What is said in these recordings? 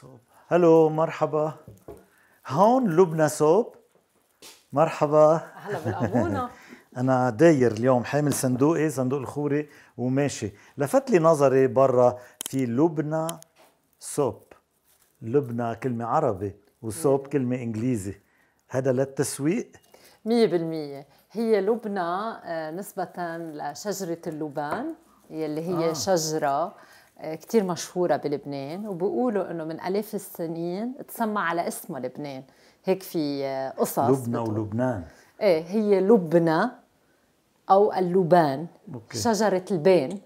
صوب هلو مرحبا هون لبنى صوب مرحبا هلا انا داير اليوم حامل صندوقي صندوق الخوري وماشي لفت لي نظري برا في لبنى صوب لبنى كلمه عربي وصوب كلمه انجليزي هذا للتسويق 100% هي لبنى آه، نسبة لشجرة اللبان يلي هي آه. شجرة كتير مشهورة بلبنان وبقولوا انه من الاف السنين تسمى على اسمه لبنان هيك في آه، قصص لبنى بتقول. ولبنان ايه هي لبنى او اللبان أوكي. شجرة البان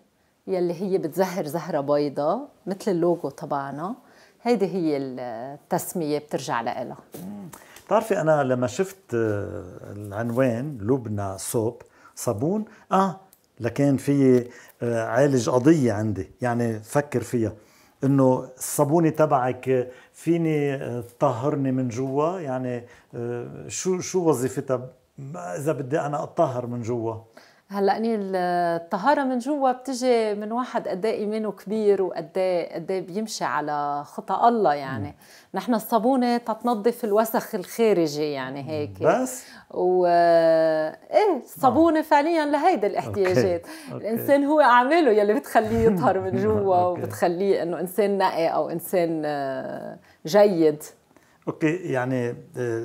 يلي هي بتزهر زهرة بيضاء مثل اللوجو تبعنا هيدي هي التسمية بترجع لإلها بتعرفي أنا لما شفت آه، العنوان لبنى صوب صابون آه لكان في آه، عالج قضية عندي يعني فكر فيها انه الصابونه تبعك فيني آه، تطهرني من جوا يعني آه، شو شو وظيفتها اذا بدي انا اطهر من جوا هلا اني الطهاره من جوا بتجي من واحد قد ايه ايمانه كبير وقد ايه قد ايه بيمشي على خطى الله يعني مم. نحن الصابونه تتنظف الوسخ الخارجي يعني هيك بس و ايه الصابونه آه. فعليا لهيدي الاحتياجات أوكي. أوكي. الانسان هو اعماله يلي بتخليه يطهر من جوا وبتخليه انه انسان نقي او انسان آه، جيد اوكي يعني آه،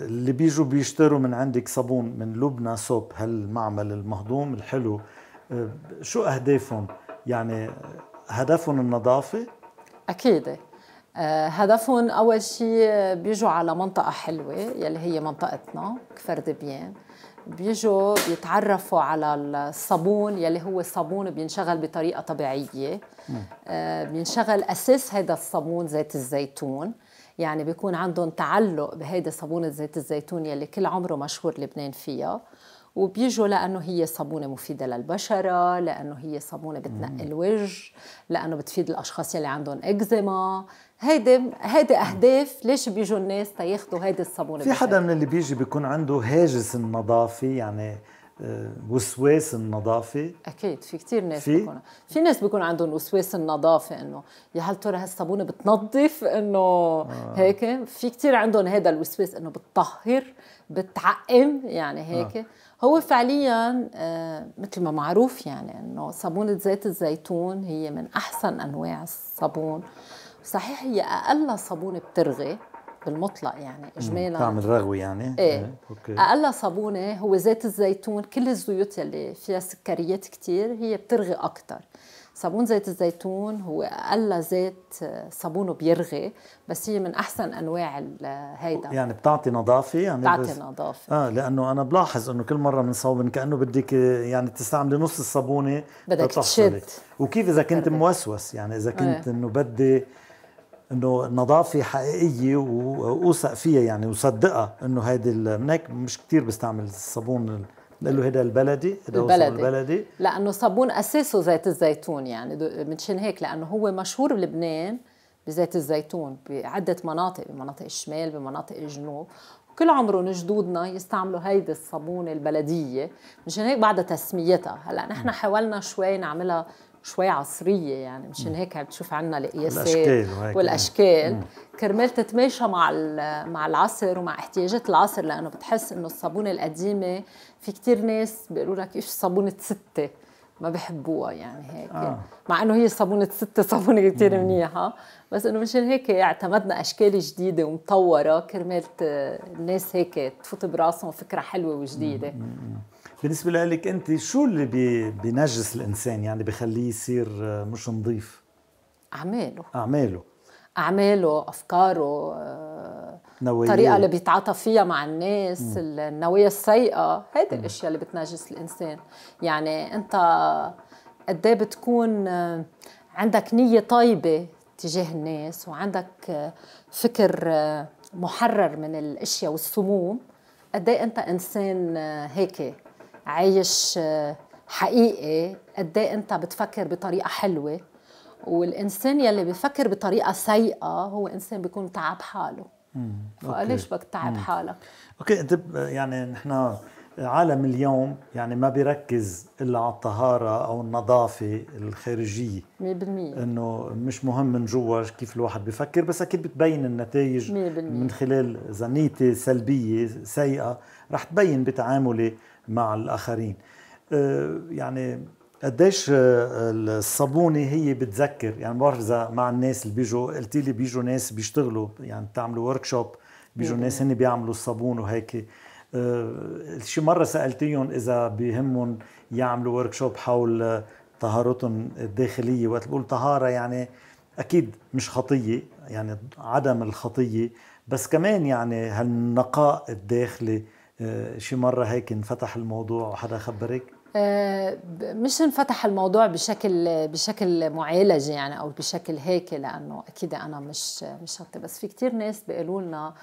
اللي بيجوا بيشتروا من عندك صابون من لبنى سوب هالمعمل المهضوم الحلو آه، شو اهدافهم يعني آه، هدفهم النظافه اكيد هدفهم اول شيء بيجوا على منطقه حلوه يلي هي منطقتنا كفر دبيان بيجوا بيتعرفوا على الصابون يلي هو صابون بينشغل بطريقه طبيعيه بينشغل اساس هذا الصابون زيت الزيتون يعني بيكون عندهم تعلق بهيدي صابونه زيت الزيتون يلي كل عمره مشهور لبنان فيها وبيجوا لانه هي صابونه مفيده للبشره لانه هي صابونه بتنقي الوجه لانه بتفيد الاشخاص يلي عندهم اكزيما هيدي هيدي اهداف ليش بيجوا الناس تاخذوا هيدي الصابونه في حدا من اللي بيجي بيكون عنده هاجس النظافه يعني آه، وسواس النظافه اكيد في كثير ناس في بيكون في ناس بيكون عندهم وسواس النظافه انه يا هل ترى هالصابونه بتنظف انه آه. هيك في كثير عندهم هذا الوسواس انه بتطهر بتعقم يعني آه. هيك آه. هو فعليا آه، مثل ما معروف يعني انه صابونه زيت الزيتون هي من احسن انواع الصابون صحيح هي اقل صابونه بترغي بالمطلق يعني اجمالا تعمل رغوه يعني إيه. ايه اوكي اقل صابونه هو زيت الزيتون كل الزيوت يلي فيها سكريات كثير هي بترغي اكثر صابون زيت الزيتون هو اقل زيت آه، صابونه بيرغي بس هي من احسن انواع آه، هيدا يعني بتعطي نظافه يعني بتعطي بس نظافه اه لانه انا بلاحظ انه كل مره بنصابن كانه بدك آه، يعني تستعملي نص الصابونه بدك تشد وكيف اذا كنت موسوس يعني اذا كنت إيه. انه بدي انه النظافه حقيقيه واوثق فيها يعني وصدقها انه هيدي من هيك مش كثير بستعمل الصابون له هذا البلدي هذا البلدي. البلدي لانه صابون اساسه زيت الزيتون يعني منشان هيك لانه هو مشهور بلبنان بزيت الزيتون بعده مناطق بمناطق الشمال بمناطق الجنوب كل عمرهم جدودنا يستعملوا هيدي الصابونه البلديه مشان هيك بعدها تسميتها هلا نحن حاولنا شوي نعملها شوي عصريه يعني مشان هيك بتشوف عنا القياسات والاشكال كرمال تتماشى مع مع العصر ومع احتياجات العصر لانه بتحس انه الصابونه القديمه في كثير ناس بيقولوا لك ايش صابونه سته ما بحبوها يعني هيك آه. مع انه هي صابونه ستة صابونه كثير منيحه بس انه مشان هيك يعني اعتمدنا اشكال جديده ومطوره كرمال الناس هيك تفوت براسهم فكره حلوه وجديده مم. بالنسبة لك أنت شو اللي بي بينجس الإنسان يعني بخليه يصير آه، مش نظيف؟ أعماله أعماله أعماله أفكاره آه، نوية. الطريقة اللي بيتعاطى فيها مع الناس م. النوايا السيئة هيدي الأشياء اللي بتنجس الإنسان يعني أنت قد إيه بتكون آه، عندك نية طيبة تجاه الناس وعندك فكر محرر من الأشياء والسموم قد إيه أنت إنسان هيك عايش آه، حقيقي قد ايه انت بتفكر بطريقه حلوه والانسان يلي بيفكر بطريقه سيئه هو انسان بيكون تعب حاله فليش بدك تعب حالك اوكي انت يعني نحن عالم اليوم يعني ما بيركز الا على الطهاره او النظافه الخارجيه 100% انه مش مهم من جوا كيف الواحد بيفكر بس اكيد بتبين النتائج 100% من خلال زنيته سلبيه سيئه رح تبين بتعاملي مع الاخرين أه، يعني قديش أه، الصابونه هي بتذكر يعني بعرف اذا مع الناس اللي بيجوا قلت لي بيجوا ناس بيشتغلوا يعني بتعملوا ورك شوب بيجوا ناس هن بيعملوا الصابون وهيك أه، شي مره سالتيهم اذا بيهمهم يعملوا ورك شوب حول طهارتهم الداخليه وقت بقول طهاره يعني اكيد مش خطيه يعني عدم الخطيه بس كمان يعني هالنقاء الداخلي آه، شي مرة هيك انفتح الموضوع وحدا خبرك؟ آه، مش انفتح الموضوع بشكل بشكل معالجه يعني او بشكل هيك لانه اكيد انا مش مش شرطي بس في كتير ناس بيقولوا لنا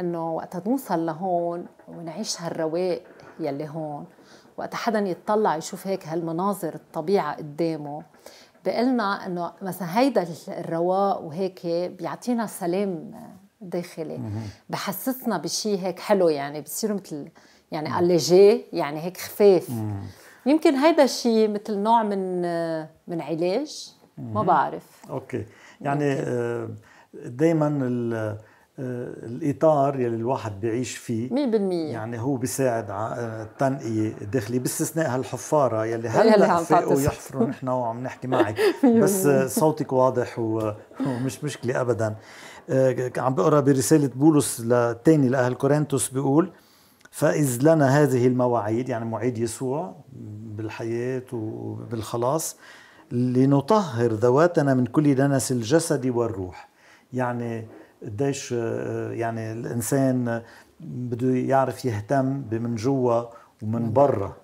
انه وقت نوصل لهون ونعيش هالرواق يلي هون وقت حدا يتطلع يشوف هيك هالمناظر الطبيعه قدامه بقلنا انه مثلا هيدا الرواق وهيك بيعطينا سلام داخلي بحسسنا بشيء هيك حلو يعني بصير مثل يعني أليجي يعني هيك خفيف يمكن هيدا الشيء مثل نوع من من علاج ما بعرف اوكي يعني آه، دائما آه، الاطار يلي الواحد بيعيش فيه 100% يعني هو بيساعد على آه، التنقيه الداخليه باستثناء هالحفاره يلي هلا فاقوا يحفروا نحن وعم نحكي معك بس صوتك واضح ومش مشكله ابدا آه، عم بقرا برساله بولس للثاني لاهل كورنثوس بيقول فاذ لنا هذه المواعيد يعني مواعيد يسوع بالحياه وبالخلاص لنطهر ذواتنا من كل دنس الجسد والروح يعني قديش آه، يعني الانسان بده يعرف يهتم من جوا ومن برا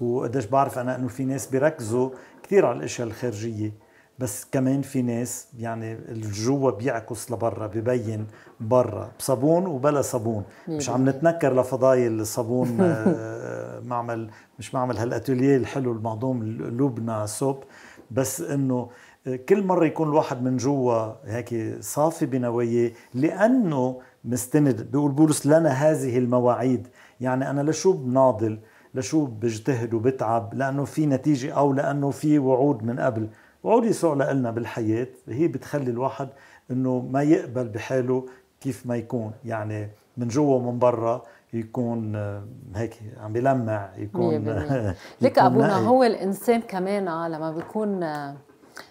وقديش بعرف انا انه في ناس بيركزوا كثير على الاشياء الخارجيه بس كمان في ناس يعني الجوا بيعكس لبرا ببين برا بصابون وبلا صابون مش عم نتنكر لفضايل الصابون آه، معمل مش معمل هالاتوليه الحلو المهضوم لبنى سوب بس انه آه، كل مرة يكون الواحد من جوا هيك صافي بنواياه لأنه مستند بيقول بولس لنا هذه المواعيد يعني أنا لشو بناضل لشو بجتهد وبتعب لأنه في نتيجة أو لأنه في وعود من قبل وعودي سوء لنا بالحياة هي بتخلي الواحد انه ما يقبل بحاله كيف ما يكون يعني من جوا ومن برا يكون آه، هيك عم بلمع يكون لك ابونا هو الانسان كمان آه، لما بيكون آه،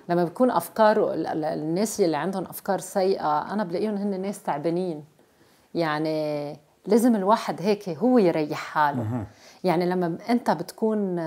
لما بيكون افكاره الناس اللي عندهم افكار سيئه انا بلاقيهم هن ناس تعبانين يعني لازم الواحد هيك هو يريح حاله يعني لما انت بتكون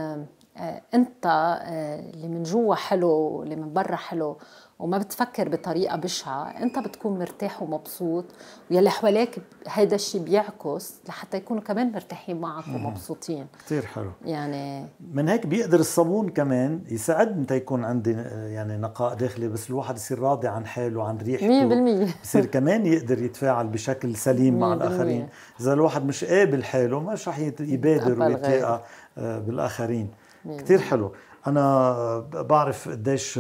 آه، انت آه، اللي من جوا حلو واللي من برا حلو وما بتفكر بطريقه بشعه انت بتكون مرتاح ومبسوط ويلي حواليك هيدا الشيء بيعكس لحتى يكونوا كمان مرتاحين معك ومبسوطين كثير حلو يعني من هيك بيقدر الصابون كمان يساعد انت يكون عندي آه، يعني نقاء داخلي بس الواحد يصير راضي عن حاله عن ريحته 100% بصير كمان يقدر يتفاعل بشكل سليم مع الاخرين اذا الواحد مش قابل حاله مش رح يبادر ويتلاقى بالاخرين كثير حلو انا بعرف قديش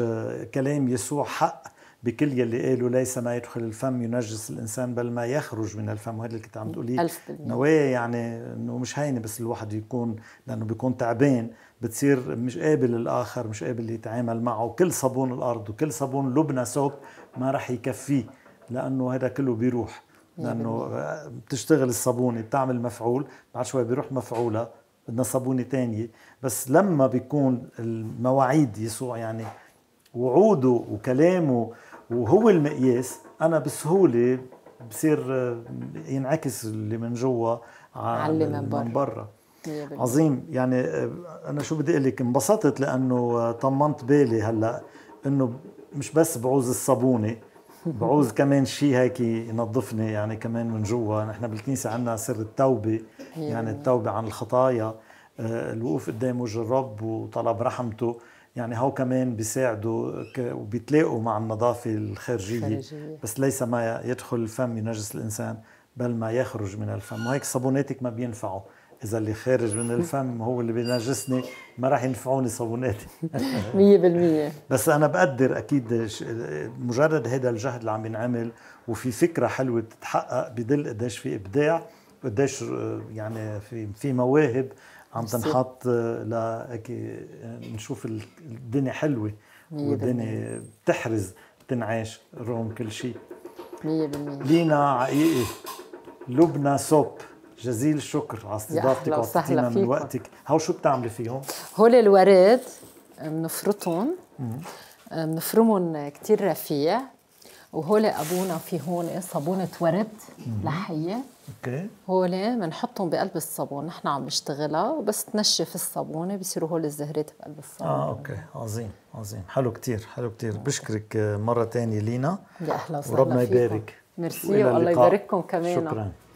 كلام يسوع حق بكل يلي قالوا ليس ما يدخل الفم ينجس الانسان بل ما يخرج من الفم وهذا اللي كنت عم تقولي نوايا يعني انه مش هينه بس الواحد يكون لانه بيكون تعبان بتصير مش قابل الاخر مش قابل يتعامل معه كل صابون الارض وكل صابون لبنى سوب ما راح يكفيه لانه هذا كله بيروح لانه بتشتغل الصابونه بتعمل مفعول بعد شوي بيروح مفعولها بدنا صابونه تانية بس لما بيكون المواعيد يسوع يعني وعوده وكلامه وهو المقياس انا بسهوله بصير آه، ينعكس اللي من جوا على اللي من برا عظيم يعني آه، انا شو بدي اقول لك انبسطت لانه آه، طمنت بالي هلا انه مش بس بعوز الصابونه بعوز كمان شيء هيك ينظفني يعني كمان من جوا نحن بالكنيسه عندنا سر التوبه أيوة. يعني التوبه عن الخطايا آه، الوقوف قدام وجه الرب وطلب رحمته يعني هو كمان بيساعده وبيتلاقوا مع النظافة الخارجية بس ليس ما يدخل الفم ينجس الإنسان بل ما يخرج من الفم وهيك صابوناتك ما بينفعوا اذا اللي خارج من الفم هو اللي بينجسني ما راح ينفعوني صابوناتي 100% بس انا بقدر اكيد مجرد هذا الجهد اللي عم ينعمل وفي فكره حلوه تتحقق بدل قديش في ابداع قديش آه، يعني في في مواهب عم تنحط آه، ل آه، نشوف الدنيا حلوه والدنيا بتحرز بتنعاش رغم كل شيء 100% لينا عقيقي لبنى سوب جزيل الشكر على استضافتك وعطيتينا من وقتك هو شو بتعملي فيهم؟ هول الورد بنفرطهم آه، بنفرمهم آه، كتير رفيع وهول ابونا في هون إيه، صابونه ورد لحيه اوكي هول بنحطهم بقلب الصابون نحن عم نشتغلها وبس تنشف الصابونه بصيروا هول الزهرات بقلب الصابون اه اوكي عظيم عظيم حلو كتير حلو كتير بشكرك آه، مره ثانيه لينا يا اهلا وسهلا وربنا يبارك ميرسي والله يبارككم كمان شكرا